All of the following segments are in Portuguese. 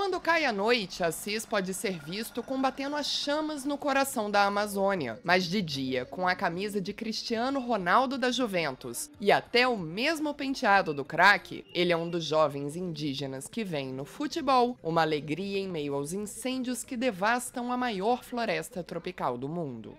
Quando cai a noite, Assis pode ser visto combatendo as chamas no coração da Amazônia, mas de dia, com a camisa de Cristiano Ronaldo da Juventus e até o mesmo penteado do craque, ele é um dos jovens indígenas que vem no futebol uma alegria em meio aos incêndios que devastam a maior floresta tropical do mundo.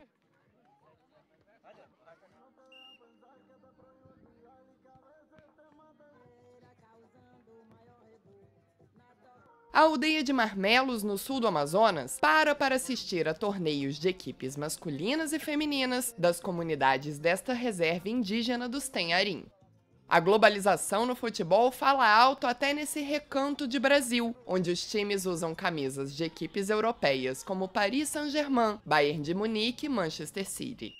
A aldeia de Marmelos, no sul do Amazonas, para para assistir a torneios de equipes masculinas e femininas das comunidades desta reserva indígena dos Tenharim. A globalização no futebol fala alto até nesse recanto de Brasil, onde os times usam camisas de equipes europeias como Paris Saint-Germain, Bayern de Munique e Manchester City.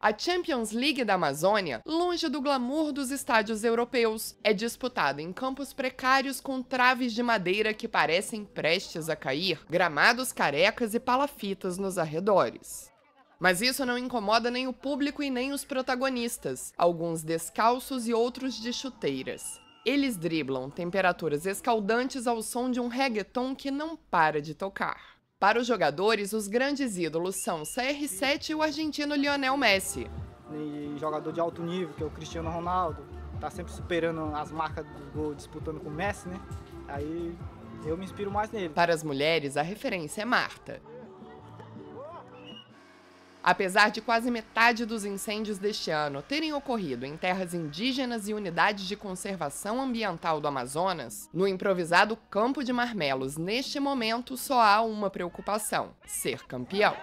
A Champions League da Amazônia, longe do glamour dos estádios europeus, é disputada em campos precários com traves de madeira que parecem prestes a cair, gramados carecas e palafitas nos arredores. Mas isso não incomoda nem o público e nem os protagonistas, alguns descalços e outros de chuteiras. Eles driblam temperaturas escaldantes ao som de um reggaeton que não para de tocar. Para os jogadores, os grandes ídolos são CR7 e o argentino Lionel Messi. E jogador de alto nível, que é o Cristiano Ronaldo, tá sempre superando as marcas do gol, disputando com o Messi, né? Aí eu me inspiro mais nele. Para as mulheres, a referência é Marta. Apesar de quase metade dos incêndios deste ano terem ocorrido em terras indígenas e unidades de conservação ambiental do Amazonas, no improvisado Campo de Marmelos, neste momento só há uma preocupação: ser campeão.